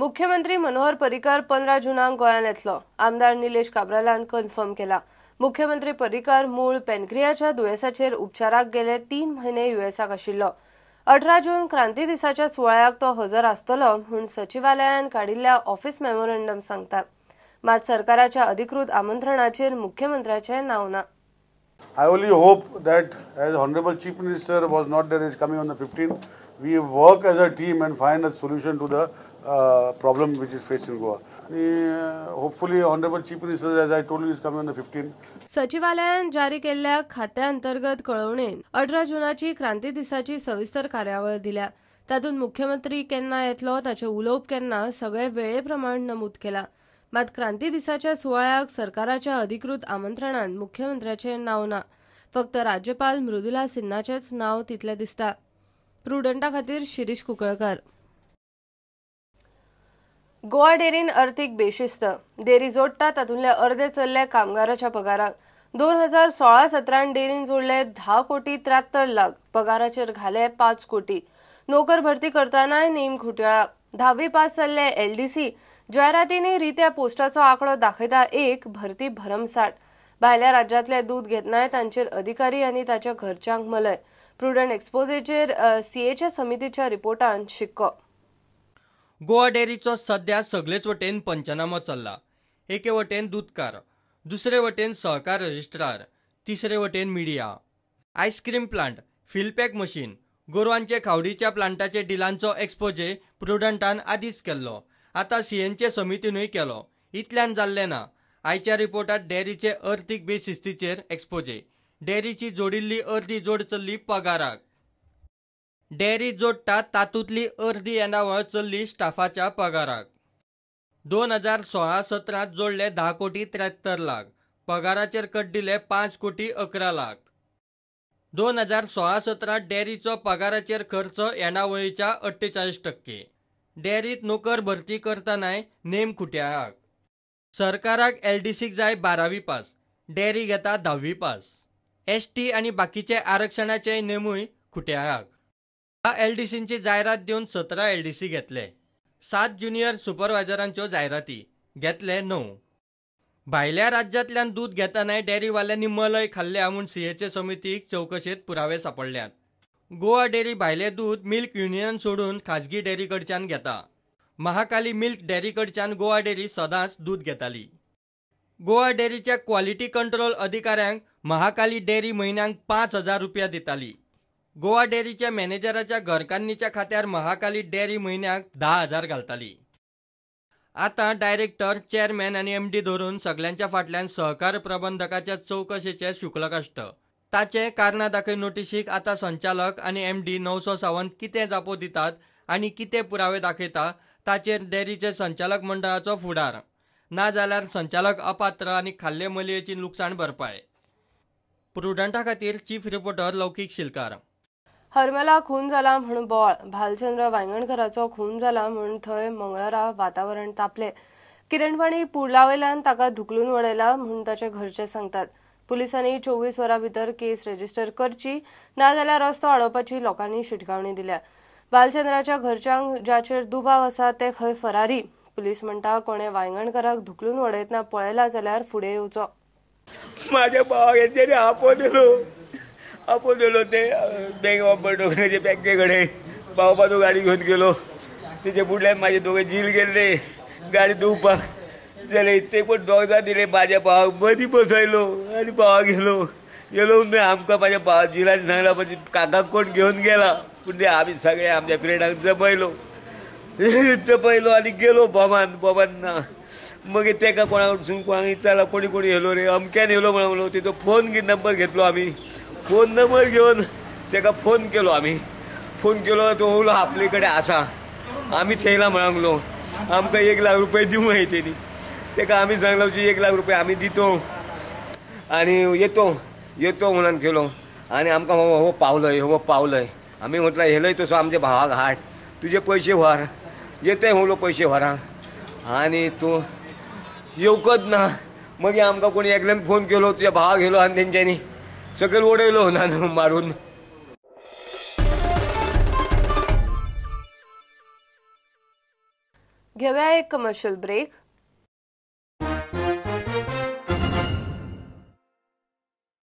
मुख्यमंत्री मनोहर पर्रीकर पंधरा जुनांक गोंयांत येतलो आमदार निलेश काब्रालान कन्फर्म केला मुख्यमंत्री परिकर मूळ पॅनक्रियाच्या दुयेंसाचेर उपचाराक गेले तीन महिने युएसाक आशिल्लो अठरा जून क्रांती दिसाच्या सुवाळ्याक तो हजर आसतलो म्हूण सचिवालयान काडिल्ल्या ऑफिस मेमोरेंडम सांगता मात सरकाराच्या अधिकृत आमंत्रणाचेर मुख्यमंत्र्याचे नाव ना I hope hope that as Honorable chief minister was not is coming on the we work as a team and find a solution to the uh, problem which is hopefully honourable chief minister as I is coming on the 15 सचिवालयान जारी केल्ल्या खात्या अंतर्गत कळवणेन 18 जुनाची क्रांती दिसाची सविस्तर कार्यावळ दिल्या तातूंत मुख्यमंत्री केन्ना येतलो ताचे उलोवप केन्ना सगळे वेळेप्रमाण नमूद केला मात क्रांती दिसाच्या सुवाळ्याक सरकाराच्या अधिकृत आमंत्रणान मुख्यमंत्र्याचें नांव ना फक्त राज्यपाल मृदुला सिन्हाचेंच नांव तितलें दिसता प्रुडंटा खातीर शिरीष कुंकळकार गोवा डेरीन अर्थीक बेशिस्त डेरी जोडटा तातूंतले अर्दे चल्ले कामगाराच्या पगाराक दोन हजार सोळा सतरान डेरीन जोडले धा कोटी त्र्यात्तर लाख पगाराचेर घाले पाच कोटी नोकर भरती करतानाय नेम घुटाळा धावी पास जाल्ले एल डी सी जायरातींनी रित्या पोस्टाचो आंकडो दाखयता एक भरती भरमसाट भायल्या राज्यातले दूध घेतनाय तांचेर अधिकारी आनी ताच्या घरच्यांक मलय प्रुडंट एक्सपोजेचेर सीएच्या समितीच्या रिपोर्टान शिक्को गोवा डेरीचो सध्या सगळेच वटेन पंचनामो चल्ला एके वटेन दूदकार दुसरे वटेन सहकार रजिस्ट्रार तिसरे वटेन media ice cream plant fill pack machine गोरवांचे खावडीच्या प्लांटाचे डिलांचो एक्सपोजे प्रुडंटान आदींच केल्लो आता सीएनचे समितीनूय केलो इतल्यान जाल्लें ना आयच्या रिपोर्टात डेरीचे अर्थीक बेसिस्तीचेर एक्सपोजे डेरीची जोडिल्ली अर्धी जोड चल्ली पगाराक डेरी जोडटा तातूंतली अर्धी येणावळ चल्ली स्टाफाच्या पगाराक दोन हजार सोळा सतरांत जोडले धा कोटी त्र्याहत्तर लाख पगाराचेर कड्डिले पांच कोटी अकरा लाख दोन हजार सोळा सतरांत डेरीचो पगाराचेर खर्च येणावळीच्या अठ्ठेचाळीस टक्के डेरीत नोकर भरती करतानाय नेम खुट्याळाक सरकाराक एल डी सीक जाय बारावी पास डेरी घेता धावी पास एस टी आनी बाकीचे आरक्षणाचे नेमूय खुट्याळाक धा एलडीसींची जाहिरात देऊन सतरा एलडीसी घेतले सात ज्युनियर सुपरवायझरांच्यो जायराती घेतले नऊ भायल्या राज्यातल्यान दूध घेतनाय डेअरीवाल्यांनी मलय खाल्ल्या म्हूण सीएचे समितीक चौकशेत पुरावे सापडल्यात गोवा डेअरी भायले दूध मिल्क युनियन सोडून खाजगी डेअरी कडच्यान घेता महाकाली मिल्क डेअरी कडच्यान गोवा डेअरी सदांच दूध घेताली गोवा डेअरीच्या क्वालिटी कंट्रोल अधिकाऱ्यांक महाकाली डेअरी महिन्यांक पांच हजार रुपया दिताली गोवा डेअरीच्या मॅनेजराच्या घरकान्नीच्या खात्यार महाकाली डेअरी म्हयन्याक धा हजार घालताली आता डायरेक्टर चेअरमॅन आणि एम डी धरून सगळ्यांच्या फाटल्यान सहकार प्रबंधकाच्या चौकशेचे शुक्ल कष्ट ताचे कारणां दाखय नोटिशीक आता संचालक आणि एम डी णवसो सावंत कितें जापो दितात आणि कितें पुरावे दाखयता ताचेर डेरीचे संचालक मंडळाचो फुडार नाजाल्यार संचालक अपात्र आणि खाल्ले मलयेची लुकसाण भरपाय प्रुडंटा खातीर चीफ रिपोर्टर लौकीक शिलकार हरमेला खून झाला म्हणून बोळ भालचंद्र वांयगणकराचो खून जाला म्हणून थंय मंगळारा वातावरण तापले किरणवाणी वयल्यान ताका धुकलून वडयला म्हणून ताचे घरचे सांगतात पुलिसांनी चोवीस वरां भितर केस रजिस्टर करची नाजाल्यार रस्तो आडोवपाची लोकांनी शिटकावणी दिल्या भालचंद्राच्या घरच्यांक ज्याचेर दुबाव आसा ते खंय फरारी पुलीस म्हणटा कोणे वांयगणकराक धुकलून उडयतना पळयला जाल्यार फुडें येवचो माझ्या दिलो आपो दिलो ते बँक ऑफ डोक्याचे बँकेकडे तो गाडी घेऊन गेलो तिचे बुडल्या माझे दोघे झील गेले गाडी दुपा झाले ते पण दोघा दिले माझ्या भावा मधी बसायलो आणि भावा गेलो गेलो मी आमका माझ्या भावा सांगला म्हणजे काका कोण घेऊन गेला म्हणजे आम्ही सगळे आमच्या फ्रेंडांना जमयलो जमयलो आणि गेलो बमान बमांना मग तेका कोणाकडसून कोणा विचारला कोणी कोणी येलो रे अमक्यान येलो म्हणून तिचो फोन नंबर घेतलो आम्ही फोन नंबर घेऊन तेका फोन केलो आम्ही फोन केलो तो उलो आपल्याकडे असा आसा आमी थेयला म्हणांगलो आमकां एक लाख रुपये देऊ माहिती तेणी तेका आम्ही सांगलो की एक लाख रुपये आम्ही देतो आणि येतो येतो म्हणून केलो आणि आमका हो पावलंय हो पावलय आम्ही म्हटलं हेलोय तसं आमच्या भावाक हाट तुझे पैसे व्हर येते उलो पैसे व्हारा आणि तू येवकत ना मग आमका कोणी एकल्यान फोन केलो तुझ्या भावा गेलो आणि त्यांच्यानी सकल उडयलो ना मारून घेऊया एक कमर्शियल ब्रेक